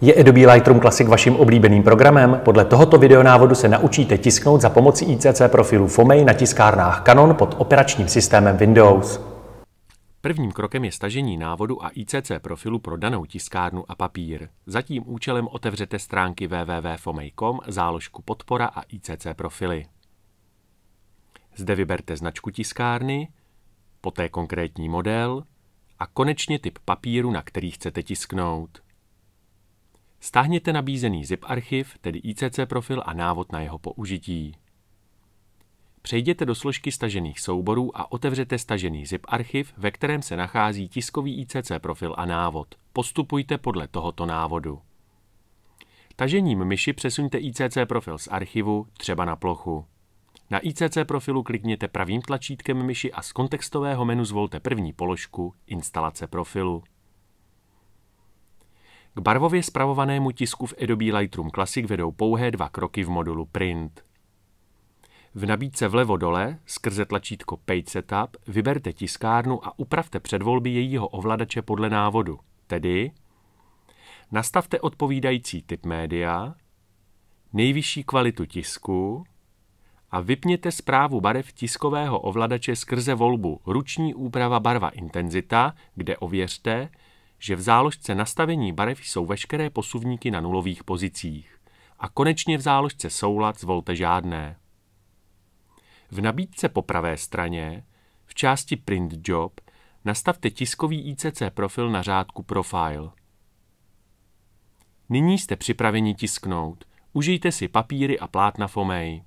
Je Adobe Lightroom Classic vaším oblíbeným programem? Podle tohoto videonávodu se naučíte tisknout za pomocí ICC profilu FOMEI na tiskárnách Canon pod operačním systémem Windows. Prvním krokem je stažení návodu a ICC profilu pro danou tiskárnu a papír. Za tím účelem otevřete stránky www.fomej.com, záložku podpora a ICC profily. Zde vyberte značku tiskárny, poté konkrétní model a konečně typ papíru, na který chcete tisknout. Stáhněte nabízený zip archiv, tedy ICC profil a návod na jeho použití. Přejděte do složky stažených souborů a otevřete stažený zip archiv, ve kterém se nachází tiskový ICC profil a návod. Postupujte podle tohoto návodu. Tažením myši přesuňte ICC profil z archivu, třeba na plochu. Na ICC profilu klikněte pravým tlačítkem myši a z kontextového menu zvolte první položku Instalace profilu. K barvově spravovanému tisku v Adobe Lightroom Classic vedou pouhé dva kroky v modulu Print. V nabídce vlevo dole skrze tlačítko Page Setup vyberte tiskárnu a upravte předvolby jejího ovladače podle návodu, tedy nastavte odpovídající typ média, nejvyšší kvalitu tisku a vypněte zprávu barev tiskového ovladače skrze volbu Ruční úprava barva intenzita, kde ověřte, že v záložce nastavení barev jsou veškeré posuvníky na nulových pozicích a konečně v záložce soulad zvolte žádné. V nabídce po pravé straně v části Print Job nastavte tiskový ICC profil na řádku Profile. Nyní jste připraveni tisknout. Užijte si papíry a plátna Fomej.